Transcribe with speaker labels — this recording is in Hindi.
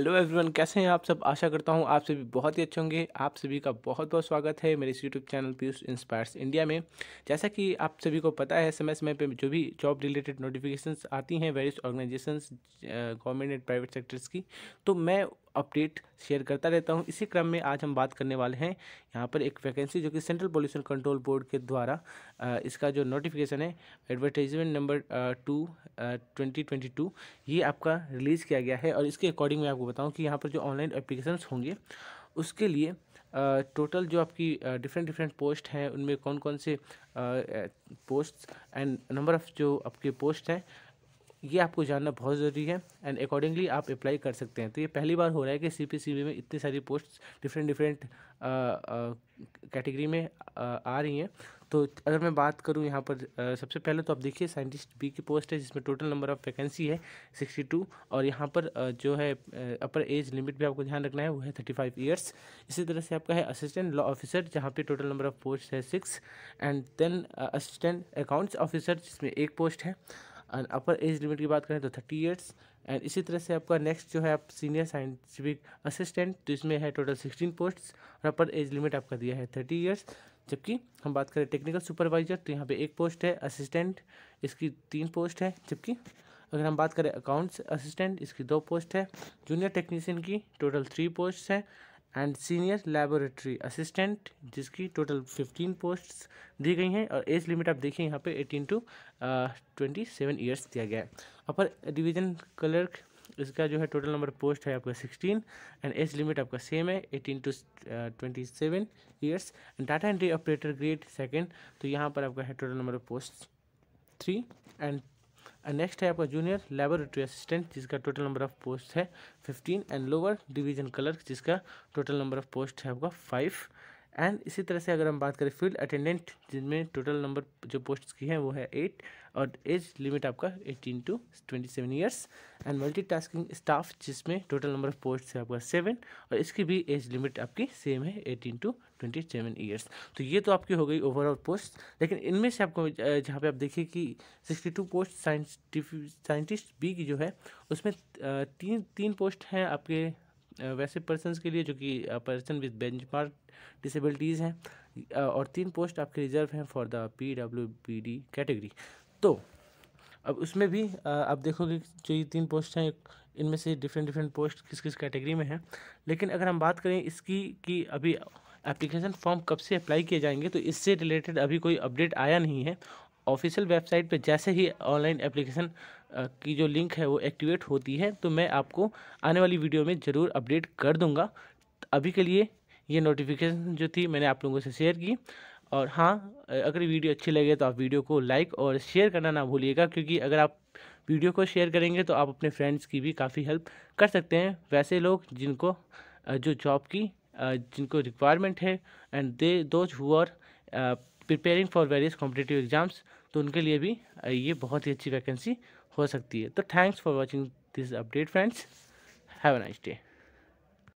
Speaker 1: हेलो एवरीवन कैसे हैं आप सब आशा करता हूं आप सभी बहुत ही अच्छे होंगे आप सभी का बहुत बहुत स्वागत है मेरे YouTube channel Piyush inspires India में जैसा कि आप सभी को पता है समय समय पे जो भी जॉब रिलेटेड नोटिफिकेशंस आती हैं various organisations government and private sectors की तो मैं अपडेट शेयर करता रहता हूँ इसी क्रम में आज हम बात करने वाले हैं यहाँ पर एक वैकेंसी जो कि सेंट्रल पोल्यूशन कंट्रोल बोर्ड के द्वारा इसका जो नोटिफिकेशन है advertisement number two twenty twenty two ये आपका रिलीज़ किया गया है और इसके अकॉर्डिंग मैं आपको बताऊँ कि यहाँ पर जो ऑनलाइन अप्लीकेशन होंगे उसके लिए टोटल जो आपकी डिफरेंट डिफरेंट पोस्ट हैं उनमें कौन कौन से पोस्ट एंड नंबर ऑफ़ जो आपके पोस्ट हैं ये आपको जानना बहुत ज़रूरी है एंड अकॉर्डिंगली आप अप्लाई कर सकते हैं तो ये पहली बार हो रहा है कि सी पी में इतनी सारी पोस्ट डिफरेंट डिफरेंट कैटेगरी में आ, uh, आ रही हैं तो अगर मैं बात करूँ यहाँ पर आ, uh, सबसे पहले तो आप देखिए साइंटिस्ट बी की पोस्ट है जिसमें टोटल नंबर ऑफ़ वैकेंसी है सिक्सटी टू और यहाँ पर आ, uh, जो है अपर एज लिमिट भी आपको ध्यान रखना है वो है थर्टी फाइव ईयर्स इसी तरह से आपका है असिस्टेंट लॉ ऑफिसर जहाँ पर टोटल नंबर ऑफ़ पोस्ट है six and then assistant accounts officer जिसमें एक पोस्ट है एंड अपर एज लिमिट की बात करें तो थर्टी ईयर्स एंड इसी तरह से आपका नेक्स्ट जो है आप सीनियर साइंटिफिक असिस्टेंट तो इसमें है टोटल सिक्सटीन पोस्ट्स और अपर एज लिमिट आपका दिया है थर्टी ईयर्स जबकि हम बात करें टेक्निकल सुपरवाइजर तो यहाँ पे एक पोस्ट है असिस्टेंट इसकी तीन पोस्ट है जबकि अगर हम बात करें अकाउंट्स असिस्टेंट इसकी दो पोस्ट है जूनियर टेक्नीशियन की टोटल थ्री पोस्ट हैं एंड सीनियर लेबोरेटरी असिस्टेंट जिसकी टोटल फिफ्टीन पोस्ट्स दी गई हैं और एज लिमिट आप देखिए यहाँ पे eighteen to twenty seven years दिया गया है अपर डिवीजन क्लर्क इसका जो है टोटल नंबर पोस्ट है आपका सिक्सटीन एंड एज लिमिट आपका सेम है eighteen to twenty seven years and data entry operator grade second तो यहाँ पर आपका है total number of post three and next है आपका जूनियर लेबोरेटरी असिस्टेंट जिसका टोटल नंबर ऑफ पोस्ट है fifteen and lower division clerk जिसका टोटल नंबर ऑफ पोस्ट है आपका फाइव एंड इसी तरह से अगर हम बात करें फील्ड अटेंडेंट जिनमें टोटल नंबर जो पोस्ट की हैं वो है एट और एज लिमिट आपका eighteen to twenty seven years and multi tasking staff जिसमें टोटल नंबर ऑफ पोस्ट है आपका सेवन और इसकी भी एज लिमिट आपकी सेम है eighteen to twenty seven years तो ये तो आपकी हो गई ओवरऑल पोस्ट लेकिन इनमें से आपको जहाँ पे आप देखिए कि sixty two post scientific scientist B की जो है उसमें तीन तीन पोस्ट हैं आपके वैसे पर्सन के लिए जो कि person with benchmark disabilities हैं और तीन पोस्ट आपके रिजर्व हैं for the P W P D category तो अब उसमें भी आप देखोगे जो ये तीन पोस्ट हैं इनमें से डिफरेंट डिफरेंट पोस्ट किस किस कैटेगरी में हैं लेकिन अगर हम बात करें इसकी कि अभी एप्लीकेशन फॉर्म कब से अप्लाई किए जाएंगे तो इससे रिलेटेड अभी कोई अपडेट आया नहीं है ऑफिशियल वेबसाइट पे जैसे ही ऑनलाइन एप्लीकेशन की जो लिंक है वो एक्टिवेट होती है तो मैं आपको आने वाली वीडियो में ज़रूर अपडेट कर दूंगा अभी के लिए ये नोटिफिकेशन जो थी मैंने आप लोगों से शेयर की और हाँ अगर वीडियो अच्छी लगे तो आप वीडियो को लाइक और शेयर करना ना भूलिएगा क्योंकि अगर आप वीडियो को शेयर करेंगे तो आप अपने फ्रेंड्स की भी काफ़ी हेल्प कर सकते हैं वैसे लोग जिनको जो जॉब की जिनको रिक्वायरमेंट है एंड दे दोज हुआ preparing for various competitive exams तो उनके लिए भी ये बहुत ही अच्छी वैकेंसी हो सकती है तो thanks for watching this update friends have a nice day